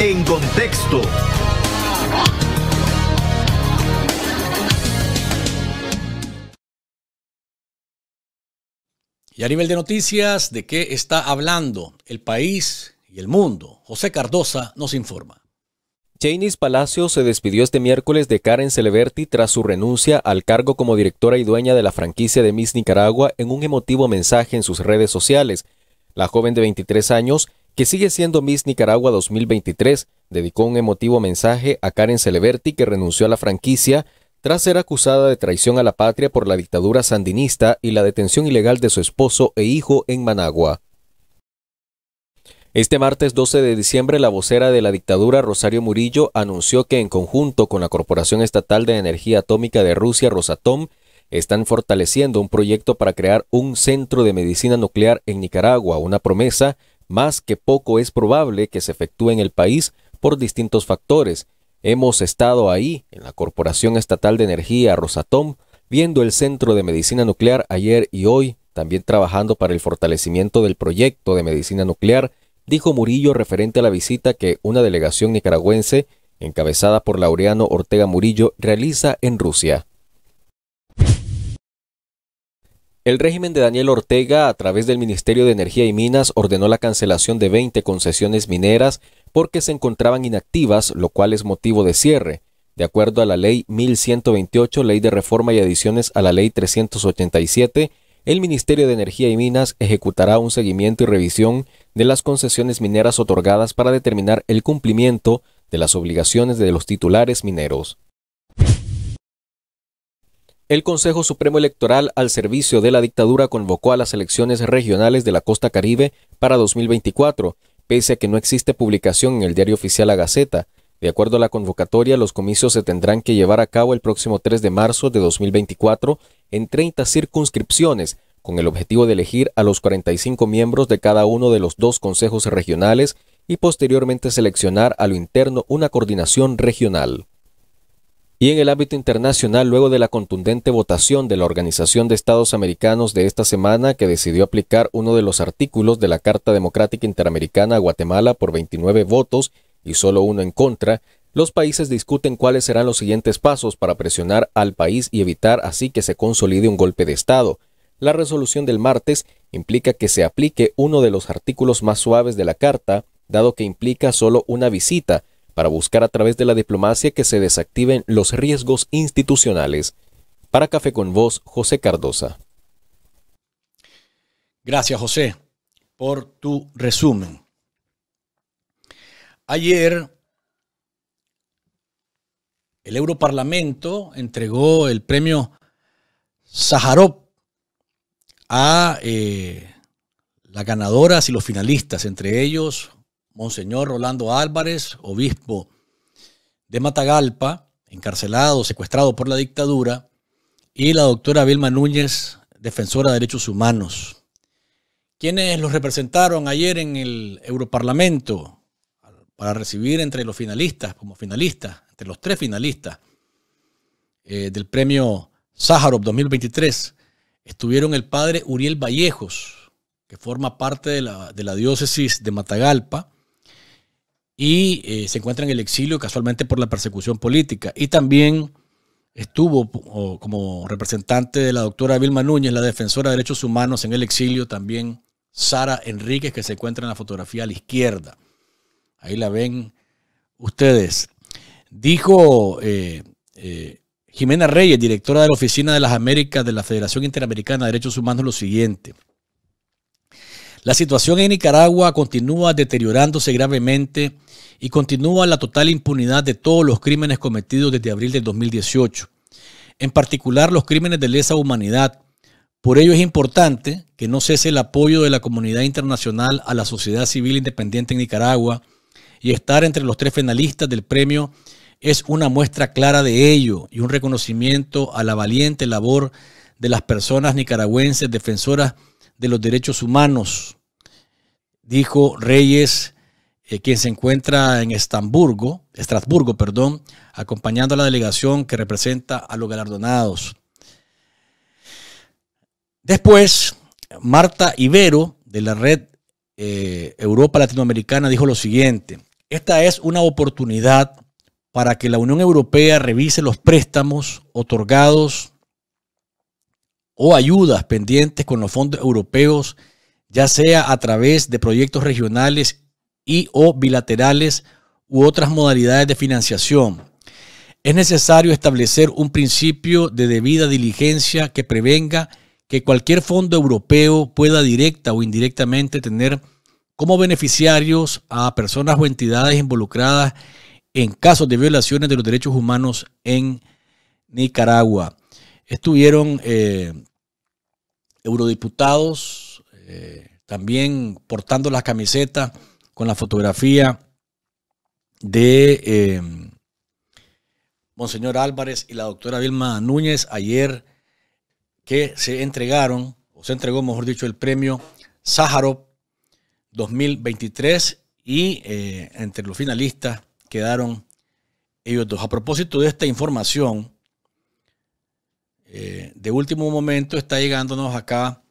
En contexto. Y a nivel de noticias, ¿de qué está hablando el país y el mundo? José Cardosa nos informa. Janice Palacio se despidió este miércoles de Karen Celeberti tras su renuncia al cargo como directora y dueña de la franquicia de Miss Nicaragua en un emotivo mensaje en sus redes sociales. La joven de 23 años que sigue siendo Miss Nicaragua 2023, dedicó un emotivo mensaje a Karen Celeberti que renunció a la franquicia tras ser acusada de traición a la patria por la dictadura sandinista y la detención ilegal de su esposo e hijo en Managua. Este martes 12 de diciembre, la vocera de la dictadura, Rosario Murillo, anunció que en conjunto con la Corporación Estatal de Energía Atómica de Rusia, Rosatom, están fortaleciendo un proyecto para crear un centro de medicina nuclear en Nicaragua, una promesa más que poco es probable que se efectúe en el país por distintos factores. Hemos estado ahí, en la Corporación Estatal de Energía Rosatom, viendo el Centro de Medicina Nuclear ayer y hoy, también trabajando para el fortalecimiento del proyecto de medicina nuclear, dijo Murillo referente a la visita que una delegación nicaragüense, encabezada por Laureano Ortega Murillo, realiza en Rusia. El régimen de Daniel Ortega, a través del Ministerio de Energía y Minas, ordenó la cancelación de 20 concesiones mineras porque se encontraban inactivas, lo cual es motivo de cierre. De acuerdo a la Ley 1128, Ley de Reforma y Adiciones a la Ley 387, el Ministerio de Energía y Minas ejecutará un seguimiento y revisión de las concesiones mineras otorgadas para determinar el cumplimiento de las obligaciones de los titulares mineros. El Consejo Supremo Electoral al servicio de la dictadura convocó a las elecciones regionales de la Costa Caribe para 2024, pese a que no existe publicación en el diario oficial La Gaceta. De acuerdo a la convocatoria, los comicios se tendrán que llevar a cabo el próximo 3 de marzo de 2024 en 30 circunscripciones, con el objetivo de elegir a los 45 miembros de cada uno de los dos consejos regionales y posteriormente seleccionar a lo interno una coordinación regional. Y en el ámbito internacional, luego de la contundente votación de la Organización de Estados Americanos de esta semana, que decidió aplicar uno de los artículos de la Carta Democrática Interamericana a Guatemala por 29 votos y solo uno en contra, los países discuten cuáles serán los siguientes pasos para presionar al país y evitar así que se consolide un golpe de Estado. La resolución del martes implica que se aplique uno de los artículos más suaves de la Carta, dado que implica solo una visita, para buscar a través de la diplomacia que se desactiven los riesgos institucionales. Para Café con vos, José Cardosa. Gracias, José, por tu resumen. Ayer, el Europarlamento entregó el premio Sájarov a eh, las ganadoras y los finalistas, entre ellos Monseñor Rolando Álvarez, obispo de Matagalpa, encarcelado, secuestrado por la dictadura, y la doctora Vilma Núñez, defensora de derechos humanos, quienes los representaron ayer en el Europarlamento para recibir entre los finalistas, como finalistas, entre los tres finalistas eh, del premio Sájarov 2023, estuvieron el padre Uriel Vallejos, que forma parte de la diócesis de Matagalpa, y eh, se encuentra en el exilio casualmente por la persecución política. Y también estuvo como representante de la doctora Vilma Núñez, la defensora de derechos humanos en el exilio, también Sara Enríquez, que se encuentra en la fotografía a la izquierda. Ahí la ven ustedes. Dijo eh, eh, Jimena Reyes, directora de la Oficina de las Américas de la Federación Interamericana de Derechos Humanos, lo siguiente. La situación en Nicaragua continúa deteriorándose gravemente y continúa la total impunidad de todos los crímenes cometidos desde abril del 2018, en particular los crímenes de lesa humanidad. Por ello es importante que no cese el apoyo de la comunidad internacional a la sociedad civil independiente en Nicaragua y estar entre los tres finalistas del premio es una muestra clara de ello y un reconocimiento a la valiente labor de las personas nicaragüenses defensoras de los derechos humanos, dijo Reyes eh, quien se encuentra en Estamburgo, Estrasburgo, perdón, acompañando a la delegación que representa a los galardonados. Después, Marta Ibero, de la red eh, Europa Latinoamericana, dijo lo siguiente, esta es una oportunidad para que la Unión Europea revise los préstamos otorgados o ayudas pendientes con los fondos europeos, ya sea a través de proyectos regionales y o bilaterales u otras modalidades de financiación. Es necesario establecer un principio de debida diligencia que prevenga que cualquier fondo europeo pueda directa o indirectamente tener como beneficiarios a personas o entidades involucradas en casos de violaciones de los derechos humanos en Nicaragua. Estuvieron eh, eurodiputados eh, también portando las camisetas con la fotografía de eh, Monseñor Álvarez y la doctora Vilma Núñez ayer que se entregaron, o se entregó, mejor dicho, el premio Sájarov 2023 y eh, entre los finalistas quedaron ellos dos. A propósito de esta información, eh, de último momento está llegándonos acá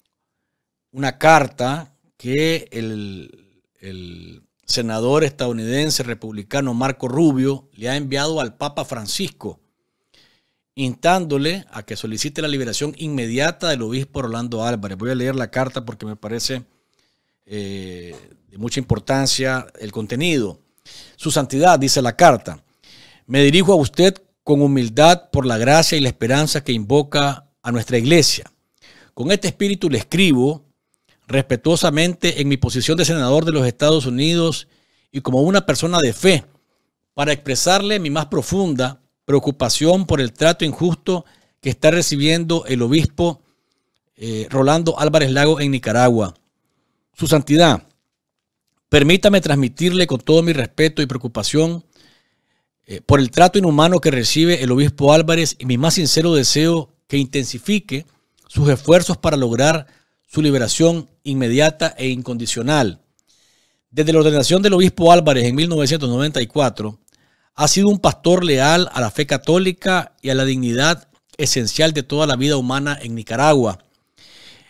una carta que el, el senador estadounidense republicano Marco Rubio le ha enviado al Papa Francisco instándole a que solicite la liberación inmediata del obispo Orlando Álvarez. Voy a leer la carta porque me parece eh, de mucha importancia el contenido. Su santidad, dice la carta, me dirijo a usted con humildad por la gracia y la esperanza que invoca a nuestra iglesia. Con este espíritu le escribo respetuosamente en mi posición de senador de los Estados Unidos y como una persona de fe para expresarle mi más profunda preocupación por el trato injusto que está recibiendo el obispo eh, Rolando Álvarez Lago en Nicaragua. Su Santidad, permítame transmitirle con todo mi respeto y preocupación eh, por el trato inhumano que recibe el obispo Álvarez y mi más sincero deseo que intensifique sus esfuerzos para lograr su liberación inmediata e incondicional. Desde la ordenación del obispo Álvarez en 1994, ha sido un pastor leal a la fe católica y a la dignidad esencial de toda la vida humana en Nicaragua.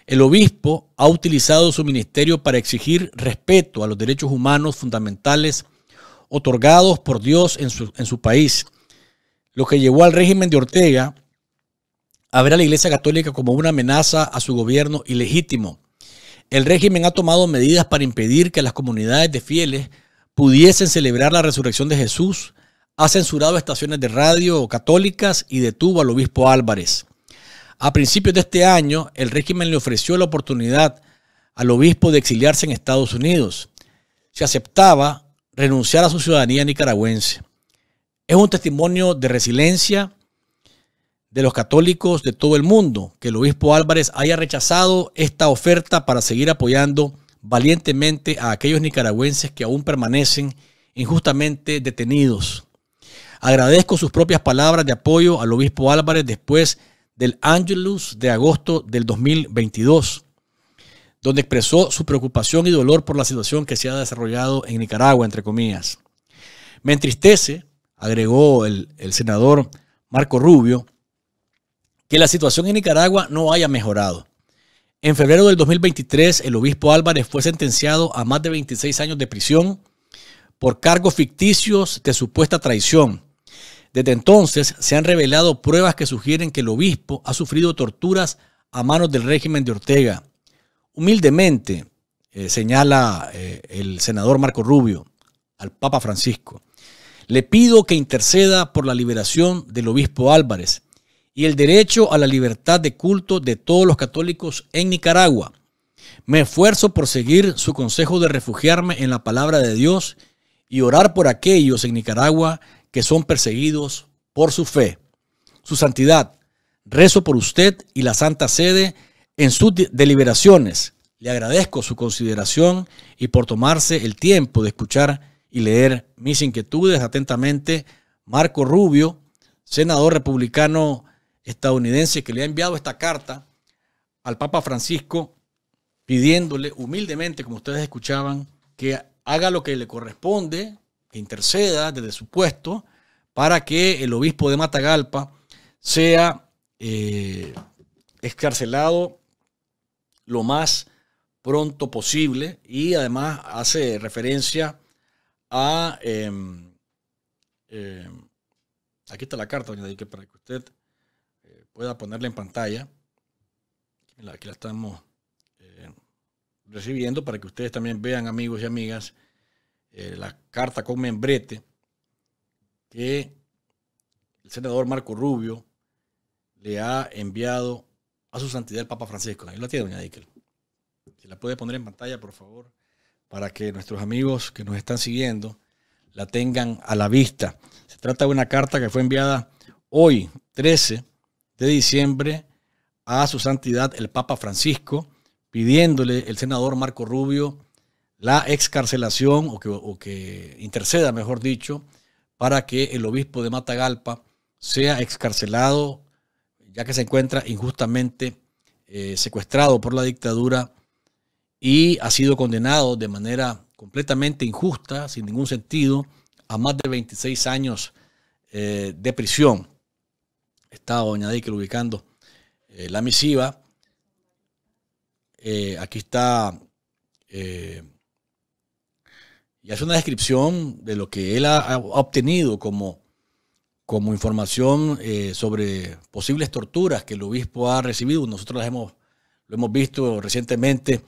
El obispo ha utilizado su ministerio para exigir respeto a los derechos humanos fundamentales otorgados por Dios en su, país, lo que llevó al régimen de Ortega a la Iglesia Católica como una amenaza a su gobierno ilegítimo. El régimen ha tomado medidas para impedir que las comunidades de fieles pudiesen celebrar la resurrección de Jesús, ha censurado estaciones de radio católicas y detuvo al obispo Álvarez. A principios de este año, el régimen le ofreció la oportunidad al obispo de exiliarse en Estados Unidos. Se aceptaba renunciar a su ciudadanía nicaragüense. Es un testimonio de resiliencia, de los católicos de todo el mundo que el obispo Álvarez haya rechazado esta oferta para seguir apoyando valientemente a aquellos nicaragüenses que aún permanecen injustamente detenidos. Agradezco sus propias palabras de apoyo al obispo Álvarez después del Angelus de agosto del 2022, donde expresó su preocupación y dolor por la situación que se ha desarrollado en Nicaragua, entre comillas. Me entristece, agregó el, el senador Marco Rubio, que la situación en Nicaragua no haya mejorado. En febrero del 2023, el obispo Álvarez fue sentenciado a más de 26 años de prisión por cargos ficticios de supuesta traición. Desde entonces se han revelado pruebas que sugieren que el obispo ha sufrido torturas a manos del régimen de Ortega. Humildemente, eh, señala eh, el senador Marco Rubio al Papa Francisco, le pido que interceda por la liberación del obispo Álvarez y el derecho a la libertad de culto de todos los católicos en Nicaragua. Me esfuerzo por seguir su consejo de refugiarme en la palabra de Dios y orar por aquellos en Nicaragua que son perseguidos por su fe. Su santidad, rezo por usted y la Santa Sede en sus deliberaciones. Le agradezco su consideración y por tomarse el tiempo de escuchar y leer mis inquietudes atentamente. Marco Rubio, senador republicano estadounidense que le ha enviado esta carta al Papa Francisco pidiéndole humildemente, como ustedes escuchaban, que haga lo que le corresponde, que interceda desde su puesto para que el obispo de Matagalpa sea escarcelado eh, excarcelado lo más pronto posible y además hace referencia a... Em, em, aquí está la carta, doña para que usted pueda ponerla en pantalla. Aquí la, estamos eh, recibiendo para que ustedes también vean, amigos y amigas, eh, la carta con membrete que el senador Marco Rubio le ha enviado a su santidad el Papa Francisco. Ahí la tiene, doña Díquel. Si la puede poner en pantalla, por favor, para que nuestros amigos que nos están siguiendo la tengan a la vista. Se trata de una carta que fue enviada hoy, 13 de diciembre a su santidad el Papa Francisco, pidiéndole el senador Marco Rubio la excarcelación o que, interceda, mejor dicho, para que el obispo de Matagalpa sea excarcelado, ya que se encuentra injustamente eh, secuestrado por la dictadura y ha sido condenado de manera completamente injusta, sin ningún sentido, a más de 26 años eh, de prisión estaba Doña lo ubicando eh, la misiva. Eh, aquí está. Eh, y hace una descripción de lo que él ha, obtenido como, como información sobre posibles torturas que el obispo ha recibido. Nosotros hemos, lo hemos visto recientemente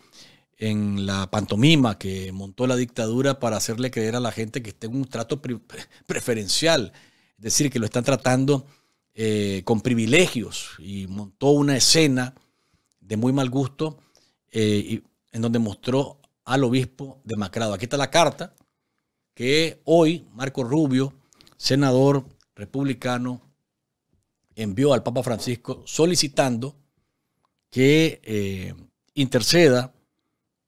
en la pantomima que montó la dictadura para hacerle creer a la gente que esté en un trato preferencial. Es decir, que lo están tratando eh, con privilegios y montó una escena de muy mal gusto eh, y, en donde mostró al obispo demacrado. Aquí está la carta que hoy Marco Rubio, senador republicano, envió al Papa Francisco solicitando que eh, interceda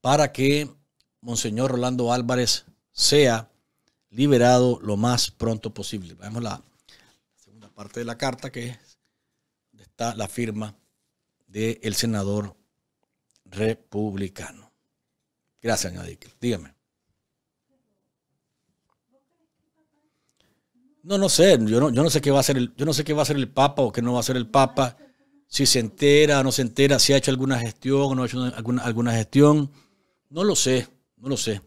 para que Monseñor Rolando Álvarez sea liberado lo más pronto posible. Vamos la, parte de la carta que está la firma del senador republicano. Gracias, Nadikel. Dígame. No, no sé, yo no, yo no sé qué va a ser el, yo no sé qué va a ser el Papa o qué no va a ser el Papa, si se entera o no se entera, si ha hecho alguna gestión o no ha hecho alguna, alguna gestión. No lo sé, no lo sé.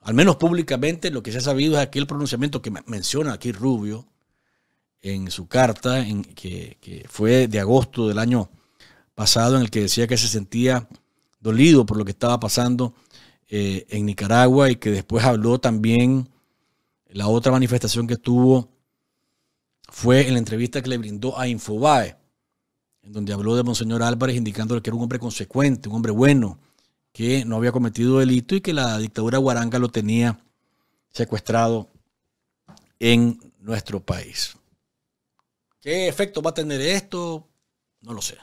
Al menos públicamente lo que se ha sabido es aquel pronunciamiento que menciona aquí Rubio, en su carta, en, que, fue de agosto del año pasado, en el que decía que se sentía dolido por lo que estaba pasando eh, en Nicaragua y que después habló también, la otra manifestación que tuvo fue en la entrevista que le brindó a Infobae, en donde habló de Monseñor Álvarez indicándole que era un hombre consecuente, un hombre bueno, que no había cometido delito y que la dictadura guaranga lo tenía secuestrado en nuestro país. ¿Qué efecto va a tener esto? No lo sé.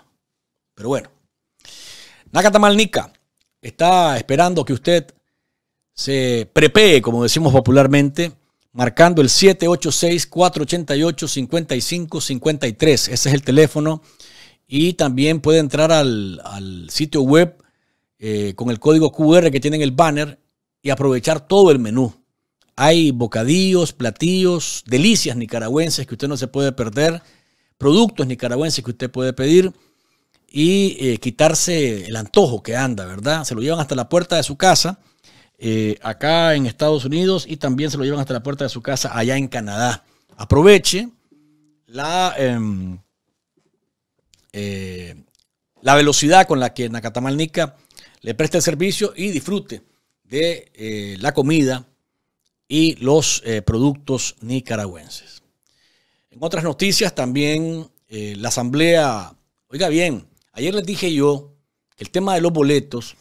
Pero bueno. Nakatamalnica está esperando que usted se prepee, como decimos popularmente, marcando el 786-488-5553. Ese es el teléfono. Y también puede entrar al, sitio web eh, con el código QR que tiene en el banner y aprovechar todo el menú. Hay bocadillos, platillos, delicias nicaragüenses que usted no se puede perder, productos nicaragüenses que usted puede pedir y eh, quitarse el antojo que anda, ¿verdad? Se lo llevan hasta la puerta de su casa, eh, acá en Estados Unidos, y también se lo llevan hasta la puerta de su casa allá en Canadá. Aproveche la, em, eh, la velocidad con la que Nacatamalnica le presta el servicio y disfrute de la comida y los eh, productos nicaragüenses. En otras noticias también eh, la Asamblea, oiga bien, ayer les dije yo que el tema de los boletos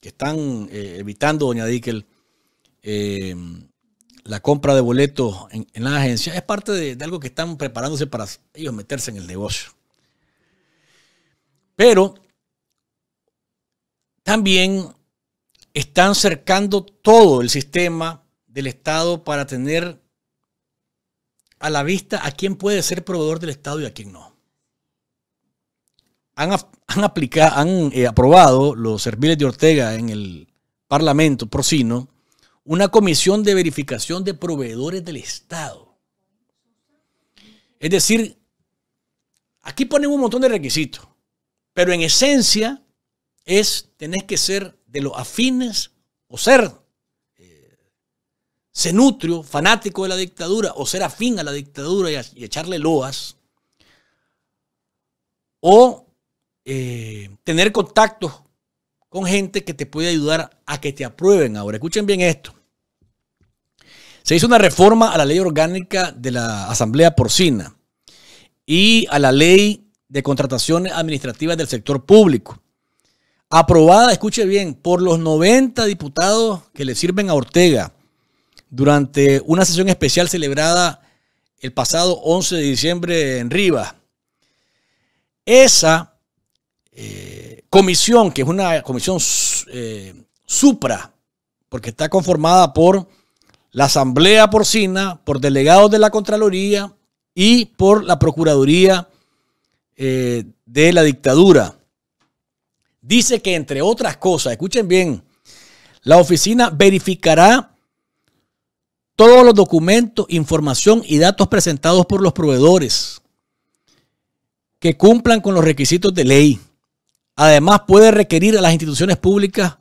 que están eh, evitando, doña Dickel, la compra de boletos en, la agencia, es parte de, de algo que están preparándose para ellos meterse en el negocio. Pero también están cercando todo el sistema del Estado para tener a la vista a quién puede ser proveedor del Estado y a quién no. Han, aplicado, han eh, aprobado los serviles de Ortega en el Parlamento Procino una comisión de verificación de proveedores del Estado. Es decir, aquí ponen un montón de requisitos, pero en esencia es, tenés que ser de los afines o ser eh, cenutrio, fanático de la dictadura o ser afín a la dictadura y, echarle loas, o eh, tener contacto con gente que te puede ayudar a que te aprueben ahora. Escuchen bien esto. Se hizo una reforma a la ley orgánica de la Asamblea Porcina y a la ley de contrataciones administrativas del sector público aprobada, escuche bien, por los 90 diputados que le sirven a Ortega durante una sesión especial celebrada el pasado 11 de diciembre en Rivas. Esa eh, comisión, que es una comisión eh, supra, porque está conformada por la Asamblea Porcina, por delegados de la Contraloría y por la Procuraduría eh, de la Dictadura dice que, entre otras cosas, escuchen bien, la oficina verificará todos los documentos, información y datos presentados por los proveedores que cumplan con los requisitos de ley. Además, puede requerir a las instituciones públicas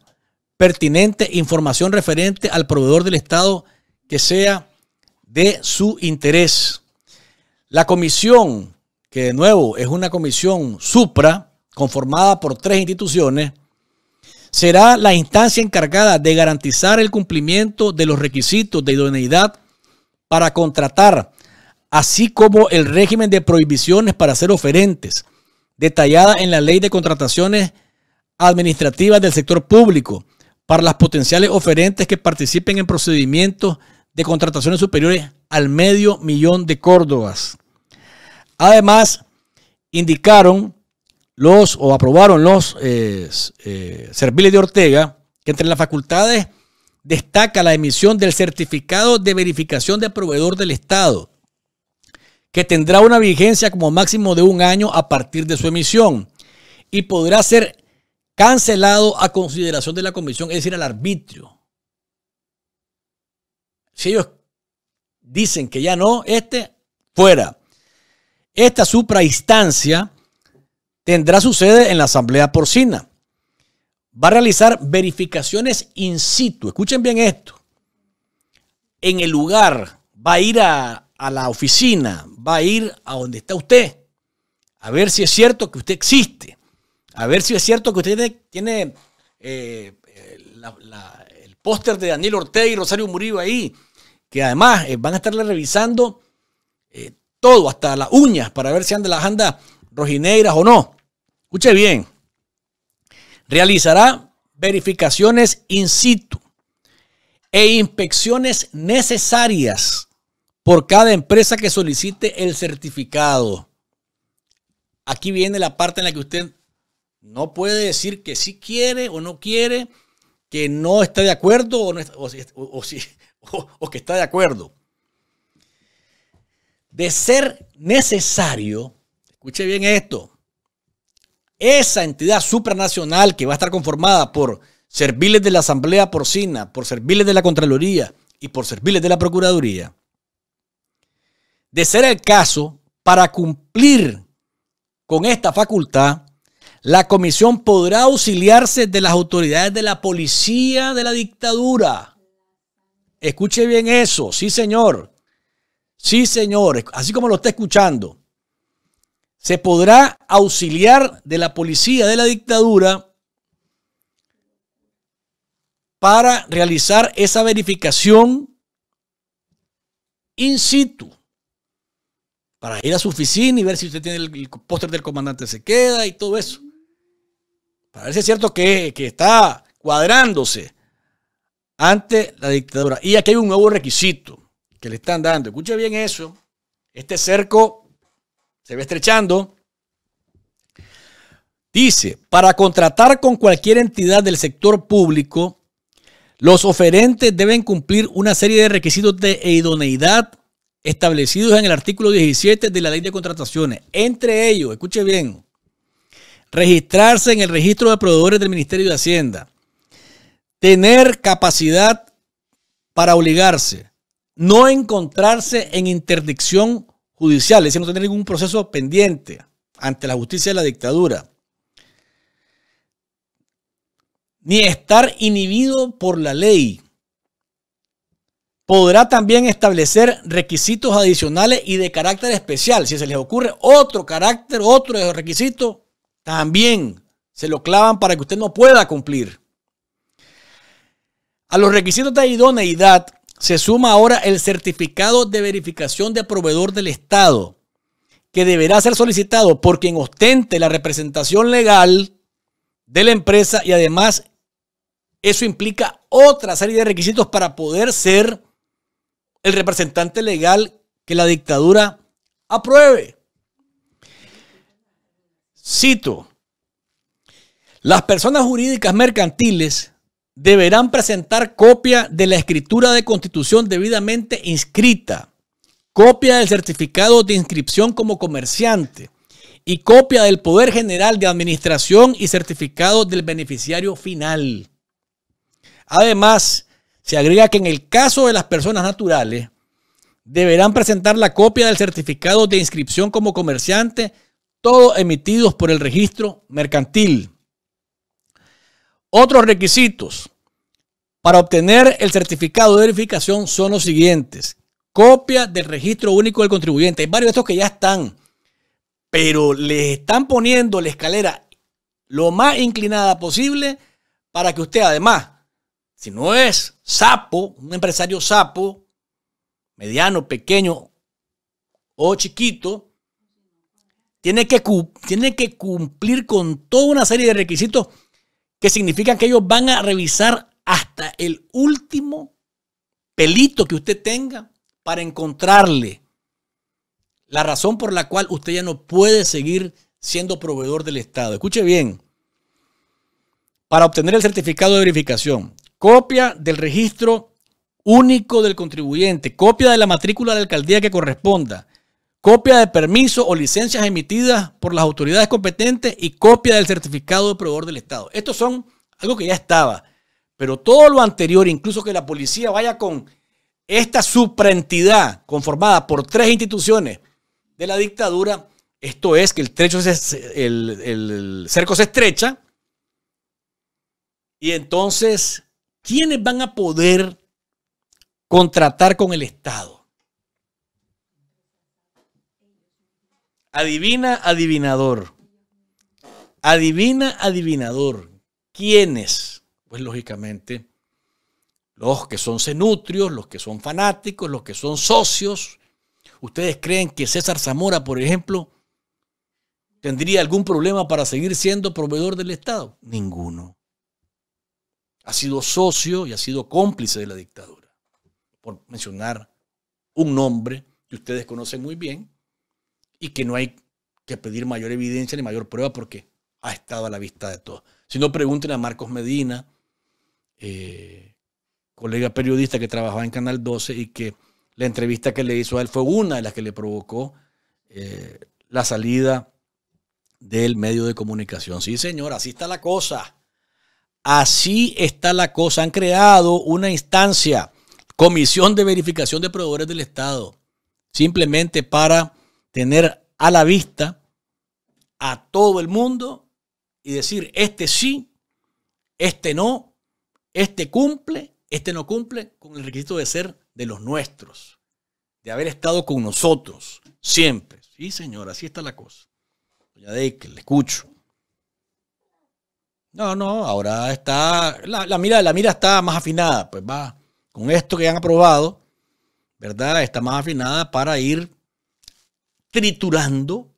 pertinente información referente al proveedor del Estado que sea de su interés. La comisión, que de nuevo es una comisión supra, conformada por tres instituciones, será la instancia encargada de garantizar el cumplimiento de los requisitos de idoneidad para contratar, así como el régimen de prohibiciones para ser oferentes, detallada en la Ley de Contrataciones Administrativas del Sector Público, para las potenciales oferentes que participen en procedimientos de contrataciones superiores al medio millón de córdobas. Además, indicaron los o aprobaron los eh, eh, serviles de Ortega, que entre las facultades destaca la emisión del certificado de verificación de proveedor del Estado, que tendrá una vigencia como máximo de un año a partir de su emisión y podrá ser cancelado a consideración de la comisión, es decir, al arbitrio. Si ellos dicen que ya no, este, fuera. Esta instancia tendrá su sede en la Asamblea Porcina. Va a realizar verificaciones in situ. Escuchen bien esto. En el lugar va a ir a, la oficina, va a ir a donde está usted, a ver si es cierto que usted existe, a ver si es cierto que usted tiene eh, eh, el póster de Daniel Ortega y Rosario Murillo ahí, que además eh, van a estarle revisando todo, hasta las uñas, para ver si anda las andas rojineiras o no. Escuche bien. Realizará verificaciones in situ e inspecciones necesarias por cada empresa que solicite el certificado. Aquí viene la parte en la que usted no puede decir que sí quiere o no quiere, que no está de acuerdo o, o que está de acuerdo. De ser necesario, escuche bien esto, esa entidad supranacional que va a estar conformada por serviles de la Asamblea Porcina, por serviles de la Contraloría y por serviles de la Procuraduría, de ser el caso, para cumplir con esta facultad, la comisión podrá auxiliarse de las autoridades de la policía de la dictadura. Escuche bien eso, sí señor. Sí señor, así como lo está escuchando se podrá auxiliar de la policía de la dictadura para realizar esa verificación in situ. Para ir a su oficina y ver si usted tiene el, póster del comandante se queda y todo eso. Para ver si es cierto que, que está cuadrándose ante la dictadura. Y aquí hay un nuevo requisito que le están dando. Escuche bien eso. Este cerco se va estrechando. Dice, para contratar con cualquier entidad del sector público, los oferentes deben cumplir una serie de requisitos de idoneidad establecidos en el artículo 17 de la Ley de Contrataciones. Entre ellos, escuche bien, registrarse en el registro de proveedores del Ministerio de Hacienda, tener capacidad para obligarse, no encontrarse en interdicción judiciales es no tener ningún proceso pendiente ante la justicia de la dictadura. Ni estar inhibido por la ley. Podrá también establecer requisitos adicionales y de carácter especial. Si se les ocurre otro carácter, otro requisito, también se lo clavan para que usted no pueda cumplir. A los requisitos de idoneidad se suma ahora el certificado de verificación de proveedor del Estado, que deberá ser solicitado por quien ostente la representación legal de la empresa y además eso implica otra serie de requisitos para poder ser el representante legal que la dictadura apruebe. Cito, las personas jurídicas mercantiles deberán presentar copia de la escritura de constitución debidamente inscrita, copia del certificado de inscripción como comerciante y copia del Poder General de Administración y certificado del beneficiario final. Además, se agrega que en el caso de las personas naturales, deberán presentar la copia del certificado de inscripción como comerciante, todos emitidos por el registro mercantil. Otros requisitos para obtener el certificado de verificación son los siguientes. Copia del registro único del contribuyente. Hay varios de estos que ya están, pero les están poniendo la escalera lo más inclinada posible para que usted además, si no es sapo, un empresario sapo, mediano, pequeño o chiquito, tiene que, tiene que cumplir con toda una serie de requisitos que significan que ellos van a revisar hasta el último pelito que usted tenga para encontrarle la razón por la cual usted ya no puede seguir siendo proveedor del Estado. Escuche bien. Para obtener el certificado de verificación, copia del registro único del contribuyente, copia de la matrícula de alcaldía que corresponda, copia de permiso o licencias emitidas por las autoridades competentes y copia del certificado de proveedor del Estado. Estos son algo que ya estaba, pero todo lo anterior, incluso que la policía vaya con esta supraentidad conformada por tres instituciones de la dictadura, esto es que el, trecho el, el cerco se estrecha y entonces, ¿quiénes van a poder contratar con el Estado? Adivina, adivinador. Adivina, adivinador. ¿Quiénes? Pues lógicamente los que son cenutrios, los que son fanáticos, los que son socios. ¿Ustedes creen que César Zamora, por ejemplo, tendría algún problema para seguir siendo proveedor del Estado? Ninguno. Ha sido socio y ha sido cómplice de la dictadura. Por mencionar un nombre que ustedes conocen muy bien, y que no hay que pedir mayor evidencia ni mayor prueba porque ha estado a la vista de todos. Si no, pregunten a Marcos Medina, eh, colega periodista que trabajaba en Canal 12 y que la entrevista que le hizo a él fue una de las que le provocó eh, la salida del medio de comunicación. Sí, señor, así está la cosa. Así está la cosa. Han creado una instancia, comisión de verificación de proveedores del Estado, simplemente para tener a la vista a todo el mundo y decir, este sí, este no, este cumple, este no cumple con el requisito de ser de los nuestros, de haber estado con nosotros siempre. Sí, señor, así está la cosa. Doña que le escucho. No, no, ahora está, la, la, mira, la mira está más afinada, pues va, con esto que han aprobado, ¿verdad? Está más afinada para ir triturando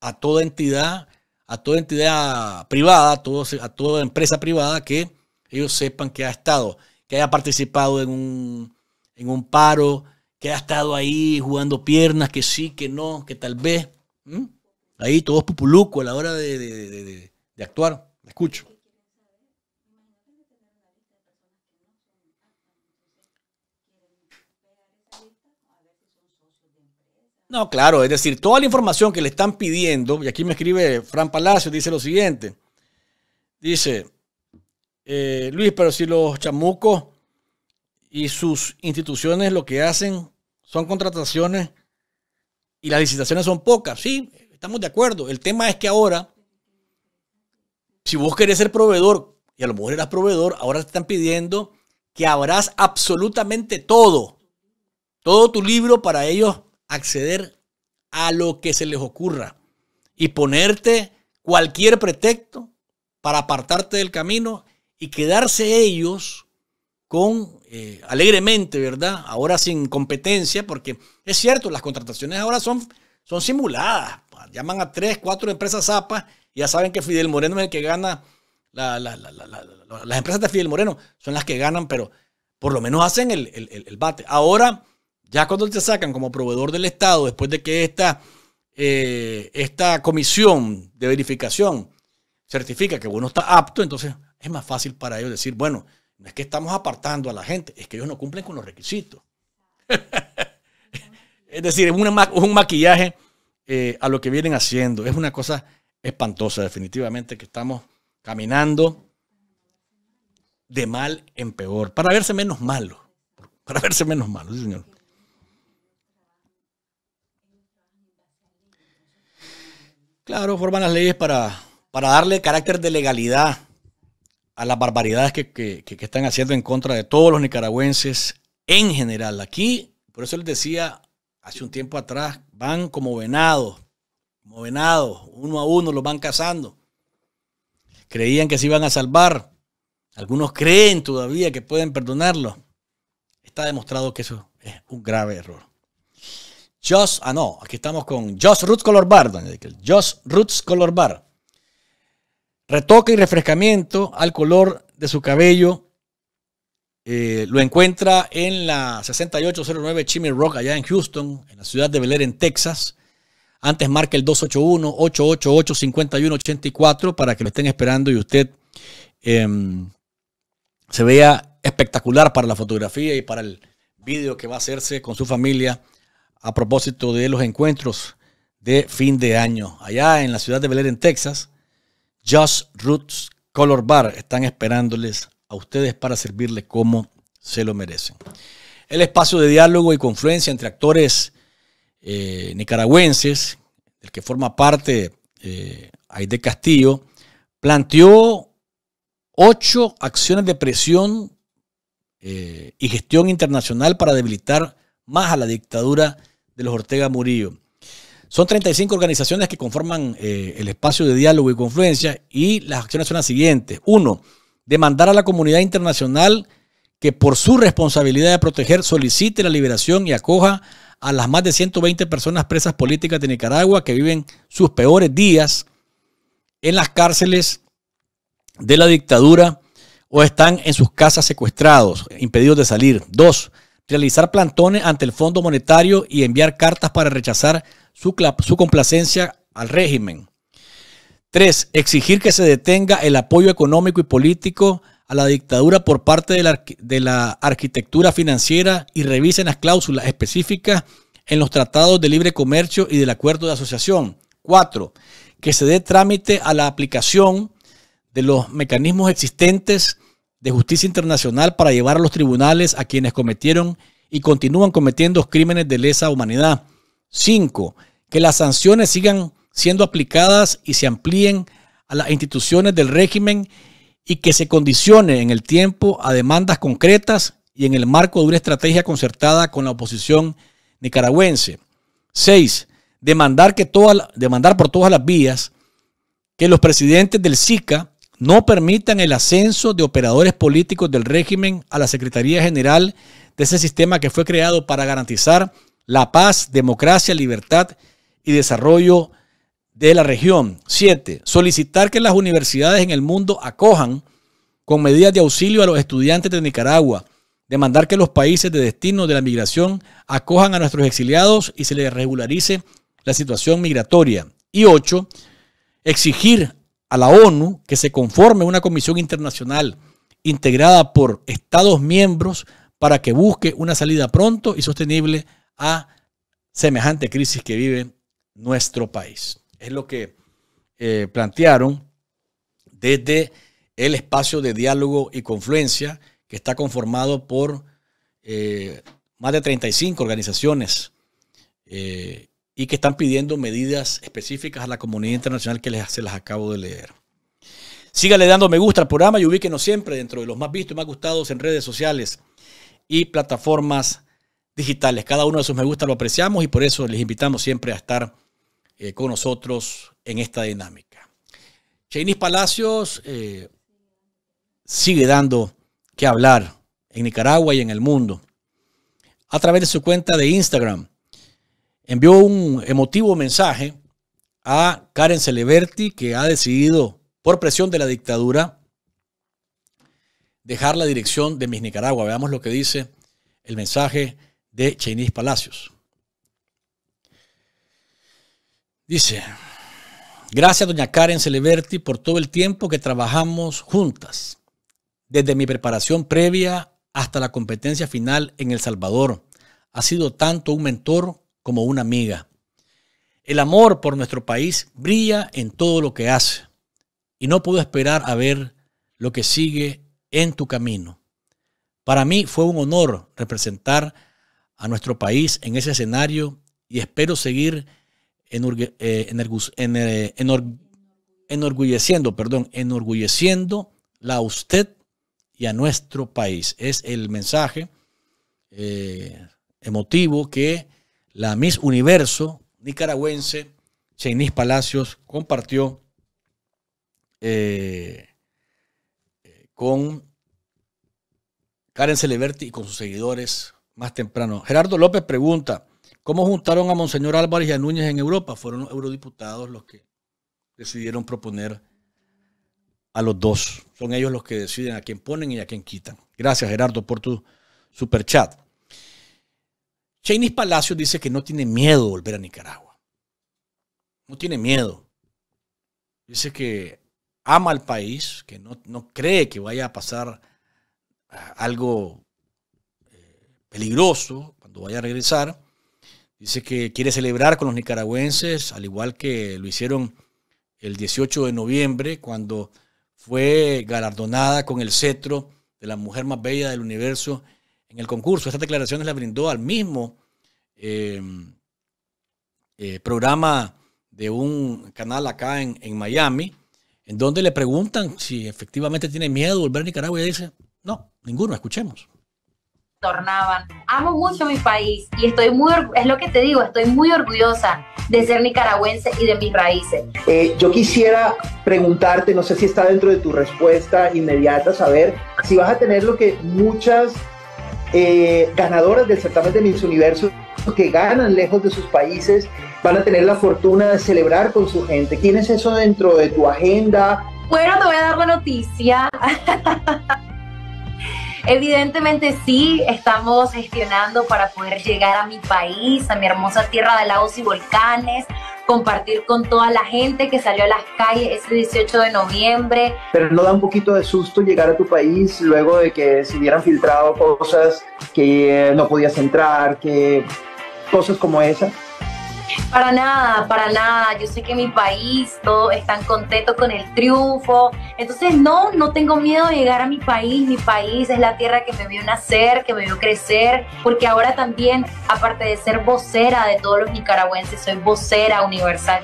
a toda entidad, a toda entidad privada, a, a toda empresa privada que ellos sepan que ha estado, que haya participado en un, en un paro, que ha estado ahí jugando piernas, que sí, que no, que tal vez. Ahí todos pupuluco a la hora de, de actuar. escucho. No, claro, es decir, toda la información que le están pidiendo, y aquí me escribe Fran Palacio, dice lo siguiente, dice, eh, Luis, pero si los chamucos y sus instituciones lo que hacen son contrataciones y las licitaciones son pocas, sí, estamos de acuerdo. El tema es que ahora, si vos querés ser proveedor, y a lo mejor eras proveedor, ahora te están pidiendo que abras absolutamente todo, todo tu libro para ellos acceder a lo que se les ocurra y ponerte cualquier pretexto para apartarte del camino y quedarse ellos con eh, alegremente, ¿verdad? Ahora sin competencia, porque es cierto, las contrataciones ahora son, son simuladas. Llaman a tres, cuatro empresas APA ya saben que Fidel Moreno es el que gana. las empresas de Fidel Moreno son las que ganan, pero por lo menos hacen el, el bate. Ahora ya cuando te sacan como proveedor del Estado, después de que esta, eh, esta comisión de verificación certifica que uno está apto, entonces es más fácil para ellos decir, bueno, no es que estamos apartando a la gente, es que ellos no cumplen con los requisitos. es decir, es, un maquillaje eh, a lo que vienen haciendo. Es una cosa espantosa, definitivamente, que estamos caminando de mal en peor, para verse menos malo, para verse menos malo, sí, señor. Claro, forman las leyes para, para darle carácter de legalidad a las barbaridades que, que, están haciendo en contra de todos los nicaragüenses en general. Aquí, por eso les decía hace un tiempo atrás, van como venados, como venados, uno a uno los van cazando. Creían que se iban a salvar. Algunos creen todavía que pueden perdonarlo. Está demostrado que eso es un grave error. Joss, ah no, aquí estamos con Just Roots Color Bar, Daniel. Roots Color Bar. Retoque y refrescamiento al color de su cabello. Eh, lo encuentra en la 6809 Chimney Rock, allá en Houston, en la ciudad de Bel en Texas. Antes marque el 281-888-5184 para que lo estén esperando y usted em, se vea espectacular para la fotografía y para el video que va a hacerse con su familia a propósito de los encuentros de fin de año. Allá en la ciudad de Bel en Texas, Just Roots Color Bar están esperándoles a ustedes para servirles como se lo merecen. El espacio de diálogo y confluencia entre actores eh, nicaragüenses, del que forma parte eh, Aide Castillo, planteó ocho acciones de presión eh, y gestión internacional para debilitar más a la dictadura de los Ortega Murillo. Son 35 organizaciones que conforman eh, el espacio de diálogo y confluencia y las acciones son las siguientes. Uno, demandar a la comunidad internacional que por su responsabilidad de proteger solicite la liberación y acoja a las más de 120 personas presas políticas de Nicaragua que viven sus peores días en las cárceles de la dictadura o están en sus casas secuestrados, impedidos de salir. Dos, realizar plantones ante el Fondo Monetario y enviar cartas para rechazar su, complacencia al régimen. 3. Exigir que se detenga el apoyo económico y político a la dictadura por parte de la, de la arquitectura financiera y revisen las cláusulas específicas en los tratados de libre comercio y del acuerdo de asociación. 4. Que se dé trámite a la aplicación de los mecanismos existentes de justicia internacional para llevar a los tribunales a quienes cometieron y continúan cometiendo crímenes de lesa humanidad. 5. Que las sanciones sigan siendo aplicadas y se amplíen a las instituciones del régimen y que se condicione en el tiempo a demandas concretas y en el marco de una estrategia concertada con la oposición nicaragüense. 6. Demandar, que demandar por todas las vías que los presidentes del SICA no permitan el ascenso de operadores políticos del régimen a la Secretaría General de ese sistema que fue creado para garantizar la paz, democracia, libertad y desarrollo de la región. Siete, Solicitar que las universidades en el mundo acojan con medidas de auxilio a los estudiantes de Nicaragua. Demandar que los países de destino de la migración acojan a nuestros exiliados y se les regularice la situación migratoria. Y ocho, Exigir a la ONU que se conforme una comisión internacional integrada por Estados miembros para que busque una salida pronto y sostenible a semejante crisis que vive nuestro país. Es lo que eh, plantearon desde el espacio de diálogo y confluencia que está conformado por eh, más de 35 organizaciones eh, y que están pidiendo medidas específicas a la comunidad internacional que les, se las acabo de leer. Sígale dando me gusta al programa y ubíquenos siempre dentro de los más vistos y más gustados en redes sociales y plataformas digitales. Cada uno de sus me gusta lo apreciamos y por eso les invitamos siempre a estar eh, con nosotros en esta dinámica. Chainis Palacios eh, sigue dando que hablar en Nicaragua y en el mundo a través de su cuenta de Instagram envió un emotivo mensaje a Karen Celeberti, que ha decidido, por presión de la dictadura, dejar la dirección de Miss Nicaragua. Veamos lo que dice el mensaje de Chenis Palacios. Dice, gracias doña Karen Celeberti por todo el tiempo que trabajamos juntas, desde mi preparación previa hasta la competencia final en El Salvador. Ha sido tanto un mentor como una amiga. El amor por nuestro país brilla en todo lo que hace y no puedo esperar a ver lo que sigue en tu camino. Para mí fue un honor representar a nuestro país en ese escenario y espero seguir eh, eh, enorgulleciendo, perdón, enorgulleciendo a usted y a nuestro país. Es el mensaje eh, emotivo que la Miss Universo nicaragüense, Cheynis Palacios, compartió eh, eh, con Karen Celeberti y con sus seguidores más temprano. Gerardo López pregunta, ¿cómo juntaron a Monseñor Álvarez y a Núñez en Europa? Fueron los eurodiputados los que decidieron proponer a los dos. Son ellos los que deciden a quién ponen y a quién quitan. Gracias Gerardo por tu super chat. Cheney Palacios dice que no tiene miedo volver a Nicaragua. No tiene miedo. Dice que ama al país, que no, cree que vaya a pasar ah, algo eh, peligroso cuando vaya a regresar. Dice que quiere celebrar con los nicaragüenses, al igual que lo hicieron el 18 de noviembre, cuando fue galardonada con el cetro de la mujer más bella del universo en el concurso. Estas declaraciones las brindó al mismo eh, eh, programa de un canal acá en, Miami, en donde le preguntan si efectivamente tiene miedo de volver a Nicaragua y dice, no, ninguno, escuchemos. Tornaban. Amo mucho mi país y estoy muy, es lo que te digo, estoy muy orgullosa de ser nicaragüense y de mis raíces. Eh, yo quisiera preguntarte, no sé si está dentro de tu respuesta inmediata, saber si vas a tener lo que muchas eh, ganadoras del certamen de Miss Universo que ganan lejos de sus países, van a tener la fortuna de celebrar con su gente. ¿Tienes eso dentro de tu agenda? Bueno, te voy a dar la noticia. Evidentemente sí, estamos gestionando para poder llegar a mi país, a mi hermosa tierra de lagos y volcanes, compartir con toda la gente que salió a las calles ese 18 de noviembre. Pero no da un poquito de susto llegar a tu país luego de que se hubieran filtrado cosas que eh, no podías entrar, que cosas como esas. Para nada, para nada. Yo sé que mi país, todos están contentos con el triunfo. Entonces, no, no tengo miedo de llegar a mi país. Mi país es la tierra que me vio nacer, que me vio crecer. Porque ahora también, aparte de ser vocera de todos los nicaragüenses, soy vocera universal.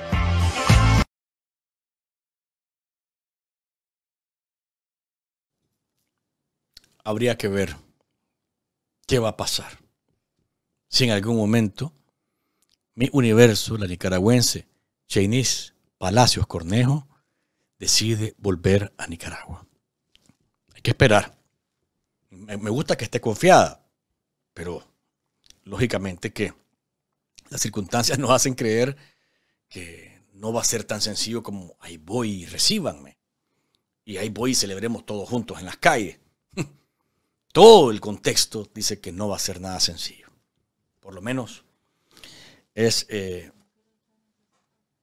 Habría que ver qué va a pasar. Si en algún momento mi Universo, la nicaragüense Chainis Palacios Cornejo, decide volver a Nicaragua. Hay que esperar. Me gusta que esté confiada, pero lógicamente que las circunstancias nos hacen creer que no va a ser tan sencillo como ahí voy y recíbanme. Y ahí voy y celebremos todos juntos en las calles. Todo el contexto dice que no va a ser nada sencillo. Por lo menos es eh,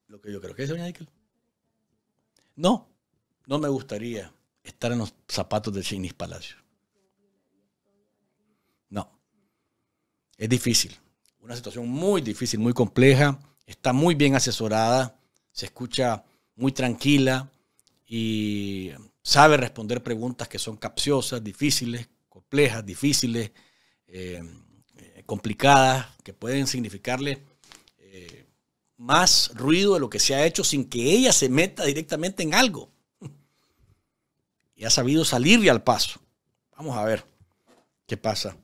lo que yo creo que es, doña No, no me gustaría estar en los zapatos de Chinese Palacio. No. Es difícil. Una situación muy difícil, muy compleja. Está muy bien asesorada. Se escucha muy tranquila y sabe responder preguntas que son capciosas, difíciles, complejas, difíciles, eh, eh, complicadas, que pueden significarle más ruido de lo que se ha hecho sin que ella se meta directamente en algo. Y ha sabido salirle al paso. Vamos a ver qué pasa.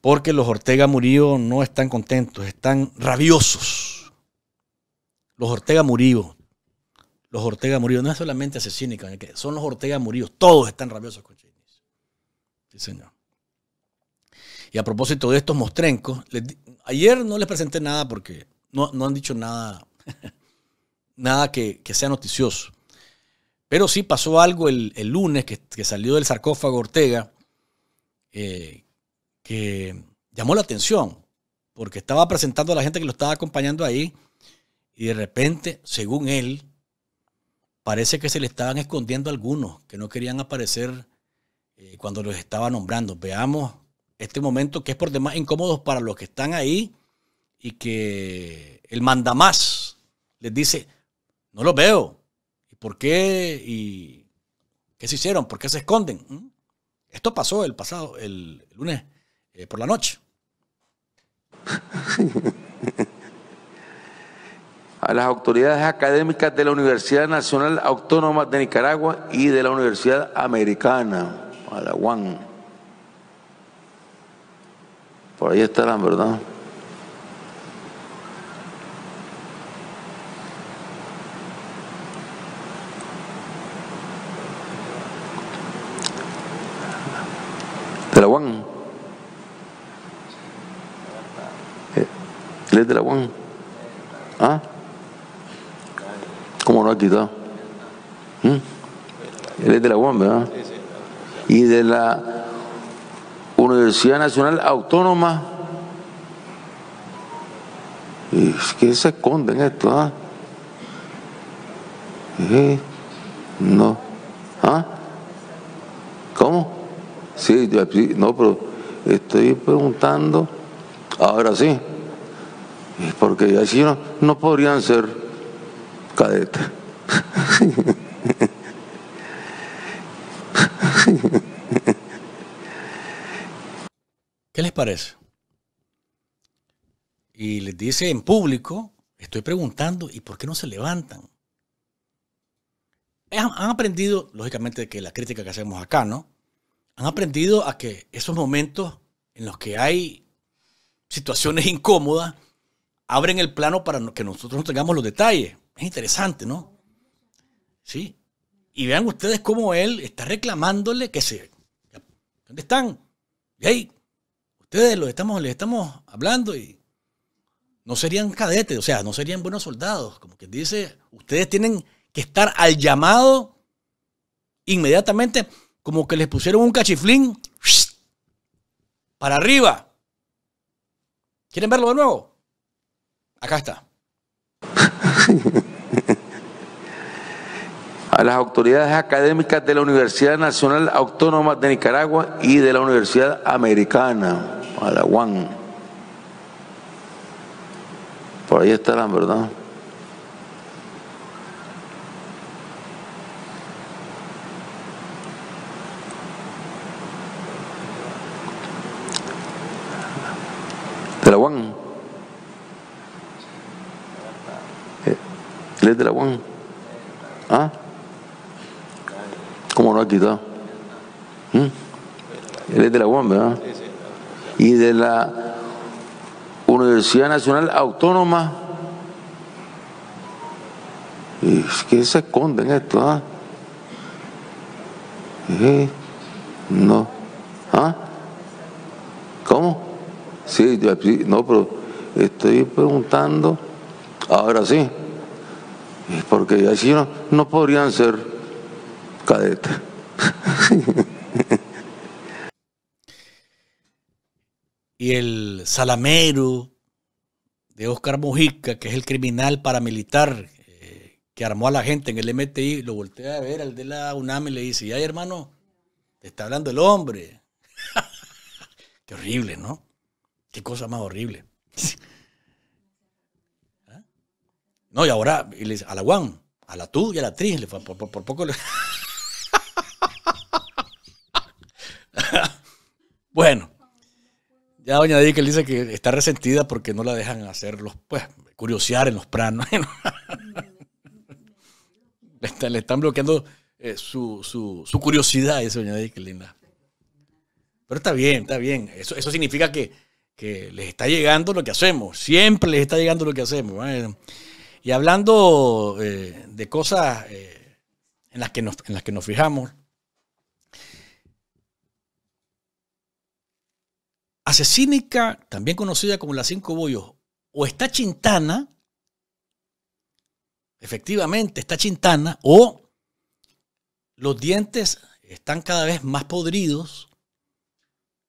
Porque los Ortega Murillo no están contentos, están rabiosos. Los Ortega Murillo, los Ortega Murillo, no es solamente que son los Ortega Murillo, todos están rabiosos con Chávez. Sí, señor. Y a propósito de estos mostrencos, ayer no les presenté nada porque no, no han dicho nada, nada que, sea noticioso. Pero sí pasó algo el, lunes que, salió del sarcófago Ortega eh, que llamó la atención, porque estaba presentando a la gente que lo estaba acompañando ahí y de repente, según él, parece que se le estaban escondiendo algunos que no querían aparecer eh, cuando los estaba nombrando. Veamos este momento que es por demás incómodo para los que están ahí y que el mandamás les dice, no los veo. ¿Y por qué? ¿Y qué se hicieron? ¿Por qué se esconden? ¿Mm? Esto pasó el pasado, el, lunes eh, por la noche. a las autoridades académicas de la Universidad Nacional Autónoma de Nicaragua y de la Universidad Americana, a la Por ahí estarán, ¿verdad? Él de la UAM. ¿Ah? ¿Cómo lo ha quitado? ¿Mm? Él es de la UAM, ¿verdad? Y de la Universidad Nacional Autónoma. ¿Qué se esconden esto? ¿ah? ¿Eh? No. ¿Ah? ¿Cómo? Sí, no, pero estoy preguntando. Ahora sí que así no, podrían ser cadetes. ¿Qué les parece? Y les dice en público, estoy preguntando, ¿y por qué no se levantan? Han aprendido, lógicamente, que la crítica que hacemos acá, ¿no? Han aprendido a que esos momentos en los que hay situaciones incómodas, abren el plano para que nosotros no tengamos los detalles. Es interesante, ¿no? Sí. Y vean ustedes cómo él está reclamándole que se... ¿Dónde están? Y ahí, ustedes los estamos, les estamos hablando y no serían cadetes, o sea, no serían buenos soldados. Como que dice, ustedes tienen que estar al llamado inmediatamente, como que les pusieron un cachiflín para arriba. ¿Quieren verlo de nuevo? Acá está. a las autoridades académicas de la Universidad Nacional Autónoma de Nicaragua y de la Universidad Americana, a la Por ahí estarán, ¿verdad? De la UAN. ¿Ah? ¿Mm? Él es de la UAM. ¿Ah? ¿Cómo lo ha quitado? Él es de la UAM, ¿verdad? Y de la Universidad Nacional Autónoma. ¿Qué se esconde en esto? ¿ah? ¿Eh? No. ¿Ah? ¿Cómo? Sí, no, pero estoy preguntando. Ahora sí que así no, no podrían ser cadetes. y el salamero de Oscar Mujica, que es el criminal paramilitar eh, que armó a la gente en el MTI, lo voltea a ver al de la UNAM y le dice, ay hermano, te está hablando el hombre. Qué horrible, ¿no? Qué cosa más horrible. No, y ahora y dice, a la Juan, a la tú y a la actriz, por, fue por, poco. Le... bueno, ya doña que dice que está resentida porque no la dejan hacer los, pues, curiosear en los pranos. le, están bloqueando eh, su, curiosidad, dice doña que linda. Pero está bien, está bien. Eso, eso significa que, que les está llegando lo que hacemos. Siempre les está llegando lo que hacemos. Bueno, y hablando eh, de cosas eh, en, las que nos, en las que nos fijamos, Asesínica, también conocida como la cinco bollos, o está chintana, efectivamente está chintana, o los dientes están cada vez más podridos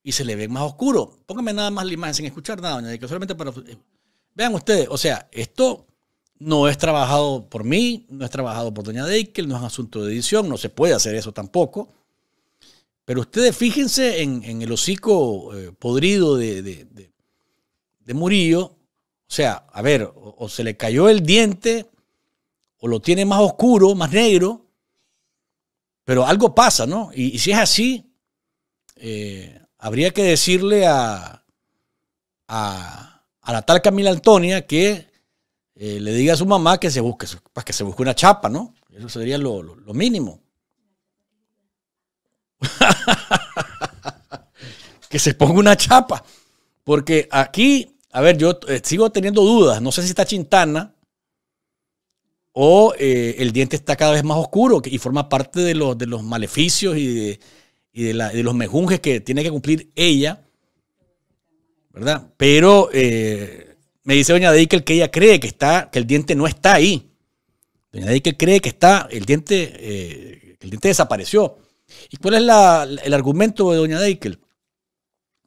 y se le ven más oscuros. Pónganme nada más la imagen sin escuchar nada, doña, que solamente para... Eh, vean ustedes, o sea, esto no es trabajado por mí, no es trabajado por Doña Deikel, no es asunto de edición, no se puede hacer eso tampoco. Pero ustedes fíjense en, el hocico eh, podrido de, Murillo. O sea, a ver, o, se le cayó el diente, o lo tiene más oscuro, más negro. Pero algo pasa, ¿no? Y, si es así, eh, habría que decirle a, a, a, la tal Camila Antonia que eh, le diga a su mamá que se busque, para pues, que se busque una chapa, ¿no? Eso sería lo, mínimo. que se ponga una chapa. Porque aquí, a ver, yo eh, sigo teniendo dudas. No sé si está chintana o eh, el diente está cada vez más oscuro y forma parte de los, de los maleficios y, de, los mejunjes que tiene que cumplir ella. ¿Verdad? Pero me dice doña Deikel que ella cree que, está, que el diente no está ahí. Doña Deikel cree que está, eh, el diente, desapareció. ¿Y cuál es el argumento de doña Deikel?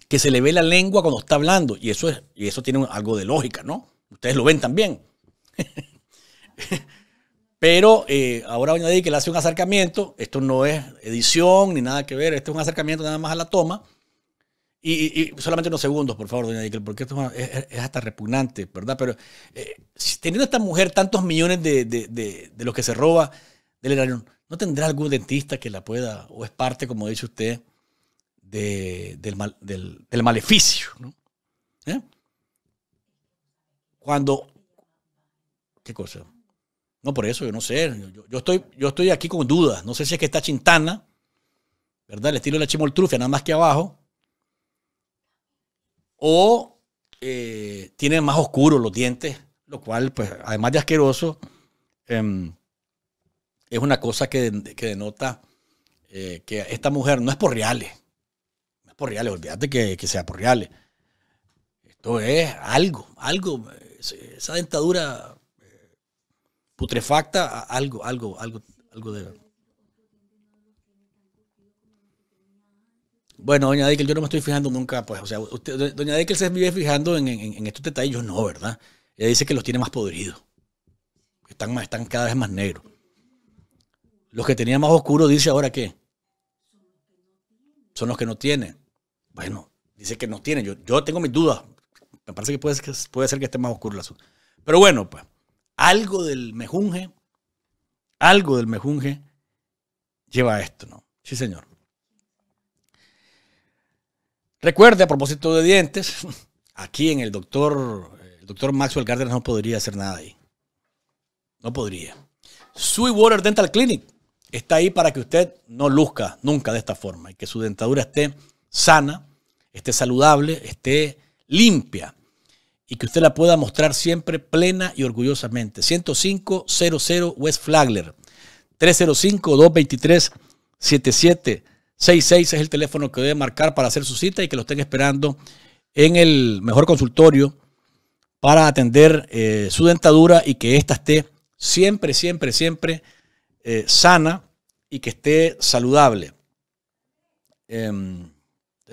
Que se le ve la lengua cuando está hablando. Y eso, es, y eso tiene algo de lógica, ¿no? Ustedes lo ven también. Pero eh, ahora Doña Deikel hace un acercamiento. Esto no es edición ni nada que ver. Esto es un acercamiento nada más a la toma. Y, solamente unos segundos, por favor, doña Ikel, porque esto es, hasta repugnante, ¿verdad? Pero eh, teniendo esta mujer tantos millones de, los que se roba del erario, ¿no tendrá algún dentista que la pueda, o es parte, como dice usted, del, maleficio? ¿no? ¿Eh? Cuando... ¿Qué cosa? No, por eso, yo no sé. Yo, estoy, yo estoy aquí con dudas. No sé si es que está chintana, ¿verdad? El estilo de la chimoltrufia, nada más que abajo o eh, tiene más oscuros los dientes, lo cual, pues, además de asqueroso, em, es una cosa que, denota eh, que esta mujer no es por reales. No es por reales, olvídate que, que sea por reales. Esto es algo, algo, esa dentadura eh, putrefacta, algo, algo, algo, algo de Bueno, doña Dickel, yo no me estoy fijando nunca, pues, o sea, usted, doña Dickel se vive fijando en, estos detalles, yo no, ¿verdad? Ella dice que los tiene más podridos, están, están cada vez más negros. Los que tenía más oscuro, dice ahora qué. Son los que no tienen. Bueno, dice que no tienen. Yo, yo tengo mis dudas. Me parece que puede, ser que esté más oscuro el azul. Pero bueno, pues, algo del mejunje, algo del mejunje lleva a esto, ¿no? Sí, señor. Recuerde, a propósito de dientes, aquí en el doctor, el doctor Maxwell Gardner no podría hacer nada ahí. No podría. Sweetwater Dental Clinic está ahí para que usted no luzca nunca de esta forma y que su dentadura esté sana, esté saludable, esté limpia y que usted la pueda mostrar siempre plena y orgullosamente. 00 West Flagler, 305 223 siete 66 es el teléfono que debe marcar para hacer su cita y que lo estén esperando en el mejor consultorio para atender eh, su dentadura y que ésta esté siempre, siempre, siempre eh, sana y que esté saludable. Tengo em,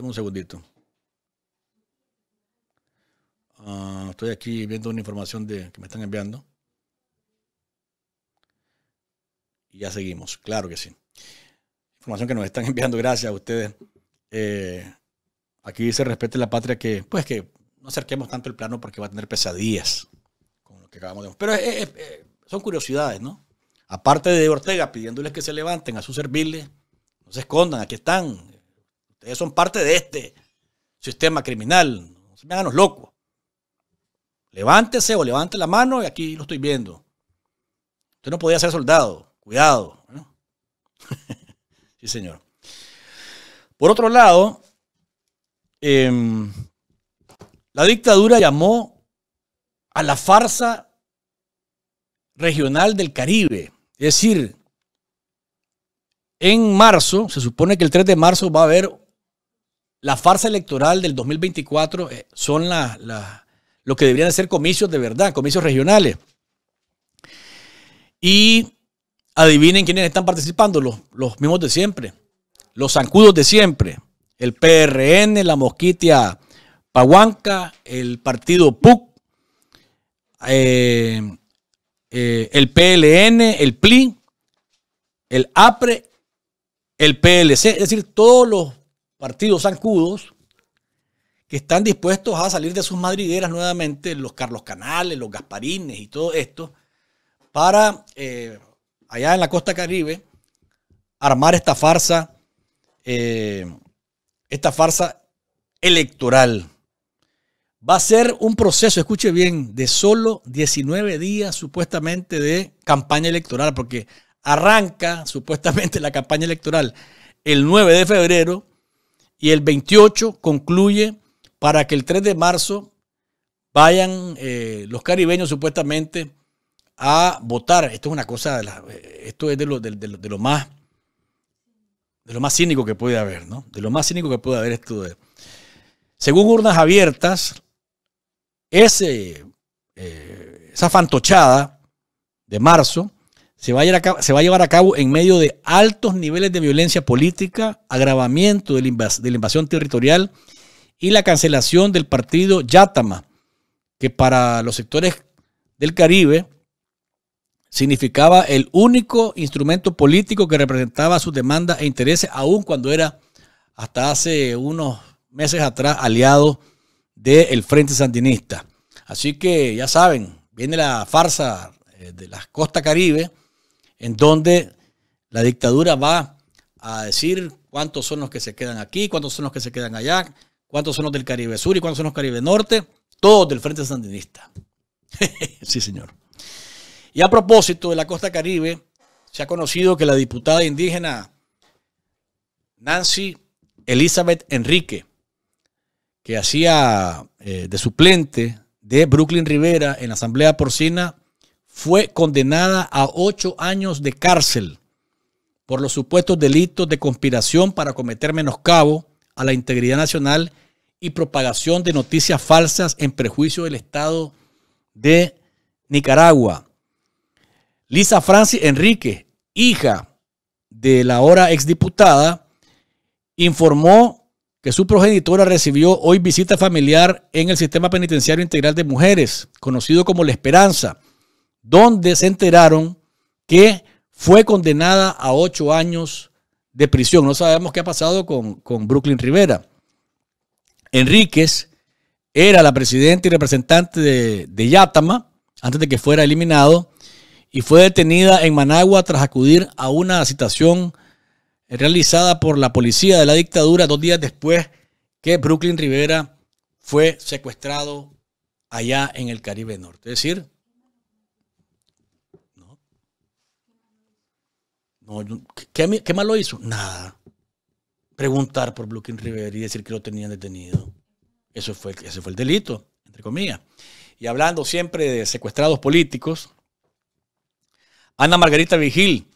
un segundito. Ah, estoy aquí viendo una información de, que me están enviando. Y ya seguimos, claro que sí información que nos están enviando, gracias a ustedes. Eh, aquí dice respete la patria que, pues que no acerquemos tanto el plano porque va a tener pesadillas con lo que acabamos de... ver. Pero eh, eh, son curiosidades, ¿no? Aparte de Ortega pidiéndoles que se levanten a sus serviles, no se escondan, aquí están. Ustedes son parte de este sistema criminal, no se me hagan los locos. Levántese o levante la mano y aquí lo estoy viendo. Usted no podía ser soldado, cuidado. ¿no? Sí, señor. Por otro lado, em, la dictadura llamó a la farsa regional del Caribe. Es decir, en marzo, se supone que el 3 de marzo va a haber la farsa electoral del 2024, eh, son la, lo que deberían ser comicios de verdad, comicios regionales. Y Adivinen quiénes están participando, los, mismos de siempre, los zancudos de siempre, el PRN, la mosquitia Pahuanca, el partido PUC, eh, eh, el PLN, el PLI, el APRE, el PLC, es decir, todos los partidos zancudos que están dispuestos a salir de sus madrigueras nuevamente, los Carlos Canales, los Gasparines y todo esto, para eh, allá en la costa caribe, armar esta farsa, eh, esta farsa electoral. Va a ser un proceso, escuche bien, de solo 19 días supuestamente de campaña electoral, porque arranca supuestamente la campaña electoral el 9 de febrero y el 28 concluye para que el 3 de marzo vayan eh, los caribeños supuestamente a votar. Esto es una cosa, esto es de lo, lo más de lo más cínico que puede haber, ¿no? De lo más cínico que puede haber esto Según urnas abiertas, ese, eh, esa fantochada de marzo se va, a se va, a llevar a cabo en medio de altos niveles de violencia política, agravamiento de la, de la invasión territorial y la cancelación del partido Yatama, que para los sectores del Caribe significaba el único instrumento político que representaba sus demandas e intereses, aun cuando era hasta hace unos meses atrás aliado del Frente Sandinista. Así que ya saben, viene la farsa eh, de las costas caribe, en donde la dictadura va a decir cuántos son los que se quedan aquí, cuántos son los que se quedan allá, cuántos son los del Caribe Sur y cuántos son los Caribe Norte, todos del Frente Sandinista. sí, señor. Y a propósito de la costa caribe, se ha conocido que la diputada indígena Nancy Elizabeth Enrique, que hacía eh, de suplente de Brooklyn Rivera en la Asamblea Porcina, fue condenada a ocho años de cárcel por los supuestos delitos de conspiración para cometer menoscabo a la integridad nacional y propagación de noticias falsas en prejuicio del Estado de Nicaragua. Lisa Francis Enrique, hija de la ahora exdiputada, informó que su progenitora recibió hoy visita familiar en el Sistema Penitenciario Integral de Mujeres, conocido como La Esperanza, donde se enteraron que fue condenada a ocho años de prisión. No sabemos qué ha pasado con, Brooklyn Rivera. Enríquez era la presidenta y representante de, de Yatama antes de que fuera eliminado y fue detenida en Managua tras acudir a una citación eh, realizada por la policía de la dictadura dos días después que Brooklyn Rivera fue secuestrado allá en el Caribe Norte. Es decir, ¿qué, ¿qué, lo hizo? Nada. Preguntar por Brooklyn Rivera y decir que lo tenían detenido. Eso fue, ese fue el delito, entre comillas. Y hablando siempre de secuestrados políticos, Ana Margarita Vigil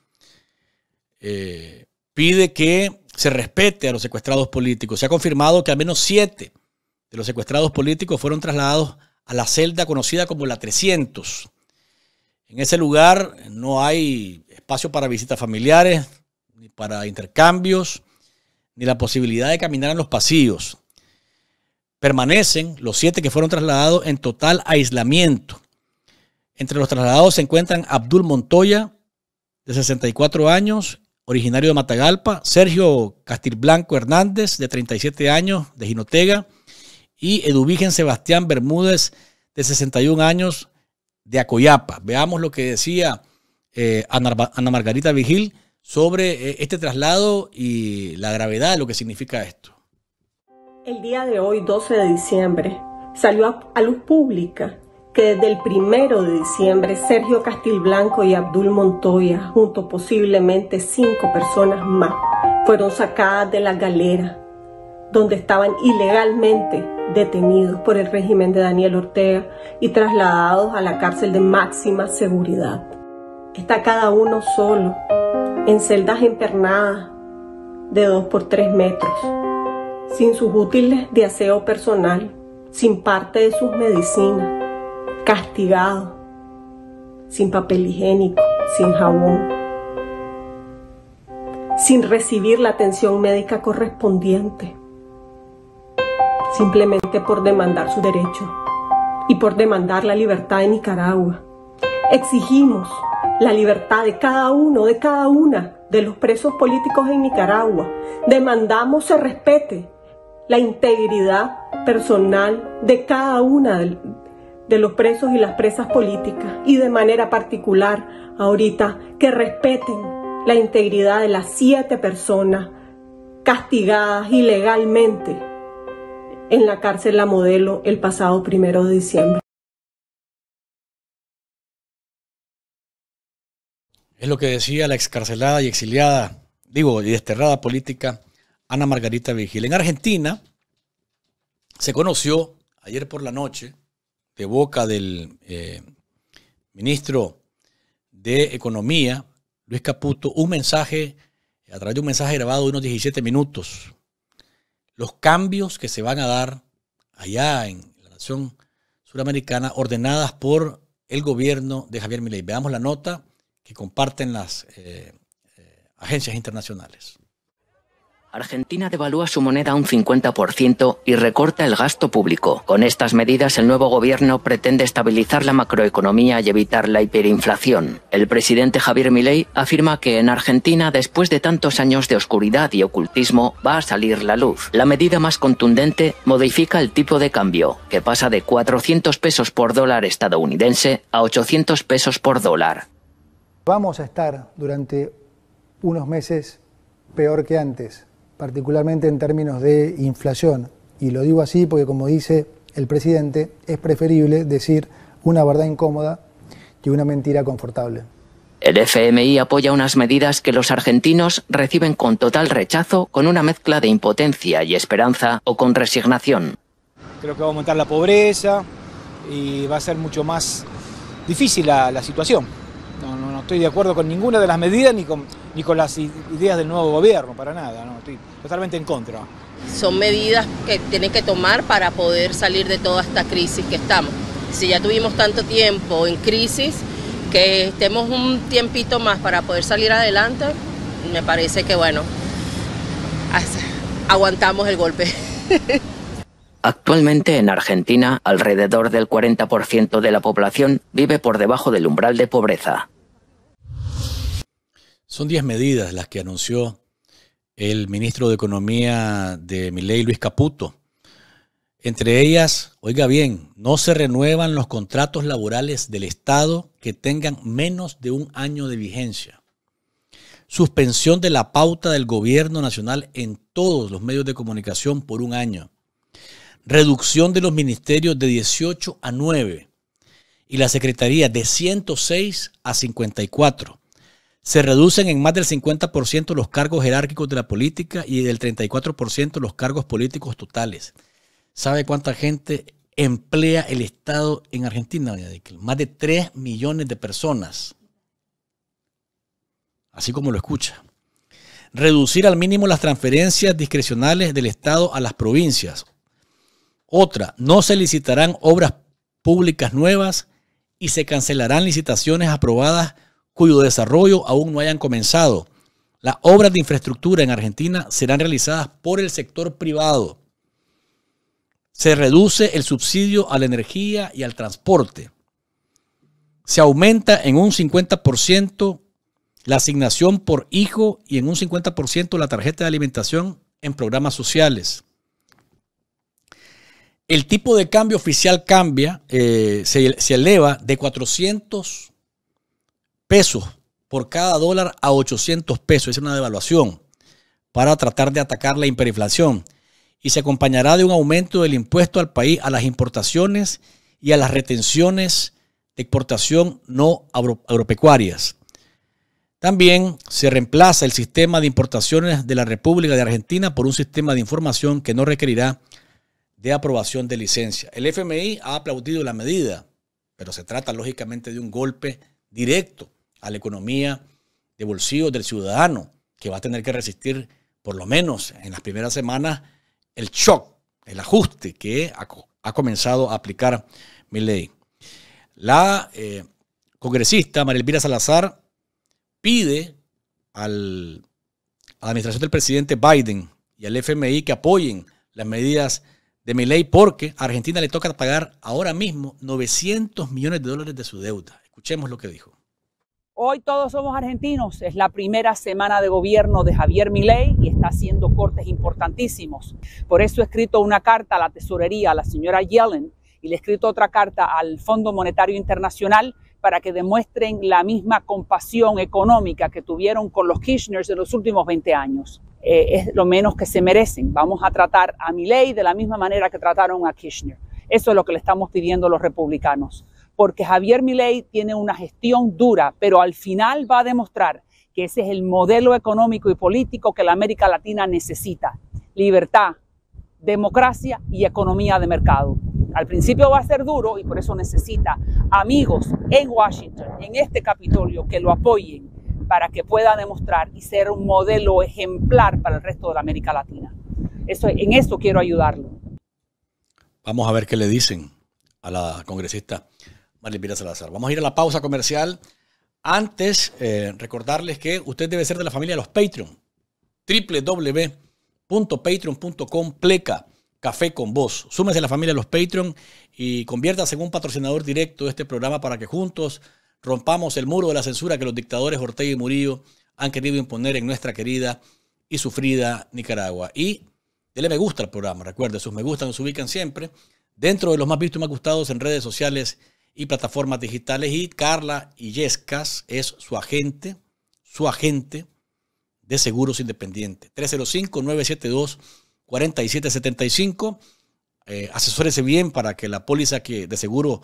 eh, pide que se respete a los secuestrados políticos. Se ha confirmado que al menos siete de los secuestrados políticos fueron trasladados a la celda conocida como la 300. En ese lugar no hay espacio para visitas familiares, ni para intercambios, ni la posibilidad de caminar en los pasillos. Permanecen los siete que fueron trasladados en total aislamiento. Entre los trasladados se encuentran Abdul Montoya, de 64 años, originario de Matagalpa, Sergio Castilblanco Hernández, de 37 años, de Jinotega, y Eduvigen Sebastián Bermúdez, de 61 años, de Acoyapa. Veamos lo que decía eh, Ana Margarita Vigil sobre eh, este traslado y la gravedad de lo que significa esto. El día de hoy, 12 de diciembre, salió a, a luz pública que desde el primero de diciembre Sergio Castilblanco y Abdul Montoya, junto posiblemente cinco personas más, fueron sacadas de la galera donde estaban ilegalmente detenidos por el régimen de Daniel Ortega y trasladados a la cárcel de máxima seguridad. Está cada uno solo, en celdas empernadas de 2 por 3 metros, sin sus útiles de aseo personal, sin parte de sus medicinas, castigado, sin papel higiénico, sin jabón, sin recibir la atención médica correspondiente, simplemente por demandar su derecho y por demandar la libertad de Nicaragua. Exigimos la libertad de cada uno, de cada una de los presos políticos en Nicaragua. Demandamos se respete la integridad personal de cada una de de los presos y las presas políticas y de manera particular ahorita que respeten la integridad de las siete personas castigadas ilegalmente en la cárcel La Modelo el pasado primero de diciembre. Es lo que decía la excarcelada y exiliada, digo, y desterrada política Ana Margarita Vigil. En Argentina se conoció ayer por la noche de boca del eh, ministro de Economía, Luis Caputo, un mensaje, a través de un mensaje grabado de unos 17 minutos, los cambios que se van a dar allá en la nación suramericana ordenadas por el gobierno de Javier Milei. Veamos la nota que comparten las eh, eh, agencias internacionales. Argentina devalúa su moneda un 50% y recorta el gasto público. Con estas medidas, el nuevo gobierno pretende estabilizar la macroeconomía y evitar la hiperinflación. El presidente Javier Milei afirma que en Argentina, después de tantos años de oscuridad y ocultismo, va a salir la luz. La medida más contundente modifica el tipo de cambio, que pasa de 400 pesos por dólar estadounidense a 800 pesos por dólar. Vamos a estar durante unos meses peor que antes particularmente en términos de inflación. Y lo digo así porque, como dice el presidente, es preferible decir una verdad incómoda que una mentira confortable. El FMI apoya unas medidas que los argentinos reciben con total rechazo, con una mezcla de impotencia y esperanza o con resignación. Creo que va a aumentar la pobreza y va a ser mucho más difícil la, situación. no estoy de acuerdo con ninguna de las medidas ni con ni con las ideas del nuevo gobierno, para nada, estoy totalmente en contra. Son medidas que tiene que tomar para poder salir de toda esta crisis que estamos. Si ya tuvimos tanto tiempo en crisis, que estemos un tiempito más para poder salir adelante, me parece que bueno, aguantamos el golpe. Actualmente en Argentina, alrededor del 40% de la población vive por debajo del umbral de pobreza. Son 10 medidas las que anunció el ministro de Economía de Miley, Luis Caputo. Entre ellas, oiga bien, no se renuevan los contratos laborales del Estado que tengan menos de un año de vigencia. Suspensión de la pauta del gobierno nacional en todos los medios de comunicación por un año. Reducción de los ministerios de 18 a 9 y la Secretaría de 106 a 54 se reducen en más del 50% los cargos jerárquicos de la política y del 34% los cargos políticos totales. ¿Sabe cuánta gente emplea el Estado en Argentina, doña Más de 3 millones de personas. Así como lo escucha. Reducir al mínimo las transferencias discrecionales del Estado a las provincias. Otra, no se licitarán obras públicas nuevas y se cancelarán licitaciones aprobadas cuyo desarrollo aún no hayan comenzado. Las obras de infraestructura en Argentina serán realizadas por el sector privado. Se reduce el subsidio a la energía y al transporte. Se aumenta en un 50% la asignación por hijo y en un 50% la tarjeta de alimentación en programas sociales. El tipo de cambio oficial cambia, eh, se, se eleva de 400 pesos por cada dólar a 800 pesos. Es una devaluación para tratar de atacar la hiperinflación y se acompañará de un aumento del impuesto al país a las importaciones y a las retenciones de exportación no agropecuarias. También se reemplaza el sistema de importaciones de la República de Argentina por un sistema de información que no requerirá de aprobación de licencia. El FMI ha aplaudido la medida, pero se trata lógicamente de un golpe directo a la economía de bolsillo del ciudadano, que va a tener que resistir, por lo menos en las primeras semanas, el shock, el ajuste que ha, comenzado a aplicar mi ley. La eh, congresista María Elvira Salazar pide al, a la administración del presidente Biden y al FMI que apoyen las medidas de mi ley porque a Argentina le toca pagar ahora mismo 900 millones de dólares de su deuda. Escuchemos lo que dijo. Hoy todos somos argentinos. Es la primera semana de gobierno de Javier Milei y está haciendo cortes importantísimos. Por eso he escrito una carta a la tesorería, a la señora Yellen, y le he escrito otra carta al Fondo Monetario Internacional para que demuestren la misma compasión económica que tuvieron con los Kirchners en los últimos 20 años. Eh, es lo menos que se merecen. Vamos a tratar a Milei de la misma manera que trataron a Kirchner. Eso es lo que le estamos pidiendo a los republicanos porque Javier Milei tiene una gestión dura, pero al final va a demostrar que ese es el modelo económico y político que la América Latina necesita. Libertad, democracia y economía de mercado. Al principio va a ser duro y por eso necesita amigos en Washington, en este Capitolio, que lo apoyen para que pueda demostrar y ser un modelo ejemplar para el resto de la América Latina. en eso quiero ayudarlo. Vamos a ver qué le dicen a la congresista Marlene Salazar. Vamos a ir a la pausa comercial. Antes, eh, recordarles que usted debe ser de la familia de los Patreon. www.patreon.com pleca café con Voz. Súmese a la familia de los Patreon y conviértase en un patrocinador directo de este programa para que juntos rompamos el muro de la censura que los dictadores Ortega y Murillo han querido imponer en nuestra querida y sufrida Nicaragua. Y déle me gusta al programa, recuerde, sus me gustan nos ubican siempre dentro de los más vistos y más gustados en redes sociales y plataformas digitales. Y Carla Illescas es su agente, su agente de seguros independiente. 305-972-4775. Eh, asesórese bien para que la póliza que, de seguro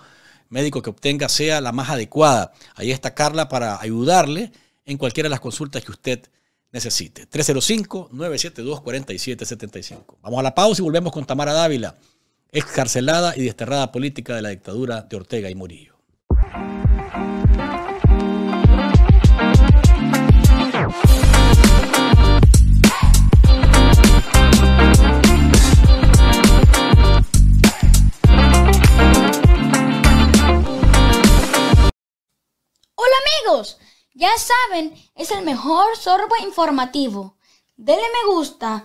médico que obtenga sea la más adecuada. Ahí está Carla para ayudarle en cualquiera de las consultas que usted necesite. 305-972-4775. Vamos a la pausa y volvemos con Tamara Dávila excarcelada y desterrada política de la dictadura de Ortega y Murillo. Hola amigos, ya saben, es el mejor sorbo informativo. denle me gusta,